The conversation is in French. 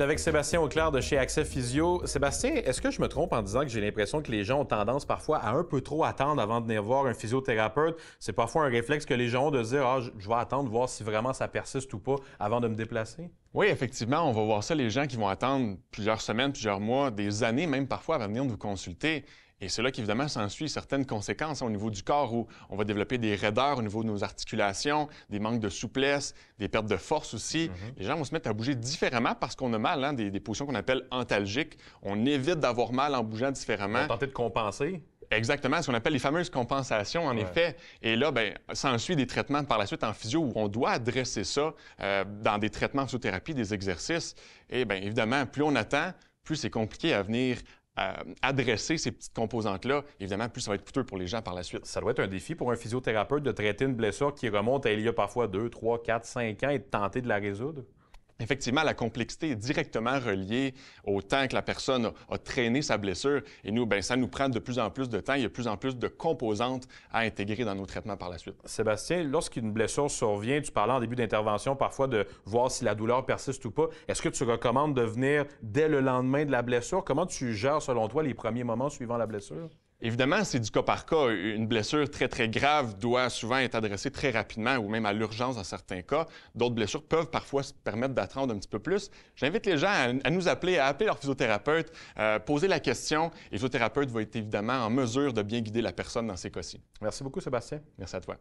avec Sébastien Auclair de chez Accès Physio. Sébastien, est-ce que je me trompe en disant que j'ai l'impression que les gens ont tendance parfois à un peu trop attendre avant de venir voir un physiothérapeute? C'est parfois un réflexe que les gens ont de dire Ah, je vais attendre, voir si vraiment ça persiste ou pas avant de me déplacer? Oui, effectivement, on va voir ça, les gens qui vont attendre plusieurs semaines, plusieurs mois, des années même parfois avant de venir vous consulter. Et c'est là qu'évidemment s'ensuit certaines conséquences hein, au niveau du corps où on va développer des raideurs au niveau de nos articulations, des manques de souplesse, des pertes de force aussi. Mm-hmm. Les gens vont se mettre à bouger différemment parce qu'on a mal, hein, des, des, positions qu'on appelle antalgiques. On évite d'avoir mal en bougeant différemment. On tenter de compenser. Exactement, ce qu'on appelle les fameuses compensations, en effet. Et là, ben, s'ensuit des traitements par la suite en physio où on doit adresser ça euh, dans des traitements en physiothérapie, des exercices. Et bien évidemment, plus on attend, plus c'est compliqué à venir euh, adresser ces petites composantes-là, évidemment, plus ça va être coûteux pour les gens par la suite. Ça doit être un défi pour un physiothérapeute de traiter une blessure qui remonte à il y a parfois deux, trois, quatre, cinq ans et de tenter de la résoudre? Effectivement, la complexité est directement reliée au temps que la personne a, traîné sa blessure. Et nous, ben, ça nous prend de plus en plus de temps. Il y a de plus en plus de composantes à intégrer dans nos traitements par la suite. Sébastien, lorsqu'une blessure survient, tu parlais en début d'intervention parfois de voir si la douleur persiste ou pas. Est-ce que tu recommandes de venir dès le lendemain de la blessure? Comment tu gères, selon toi, les premiers moments suivant la blessure? Évidemment, c'est du cas par cas. Une blessure très, très grave doit souvent être adressée très rapidement ou même à l'urgence dans certains cas. D'autres blessures peuvent parfois se permettre d'attendre un petit peu plus. J'invite les gens à, nous appeler, à appeler leur physiothérapeute, euh, poser la question. Et le physiothérapeute va être évidemment en mesure de bien guider la personne dans ces cas-ci. Merci beaucoup, Sébastien. Merci à toi.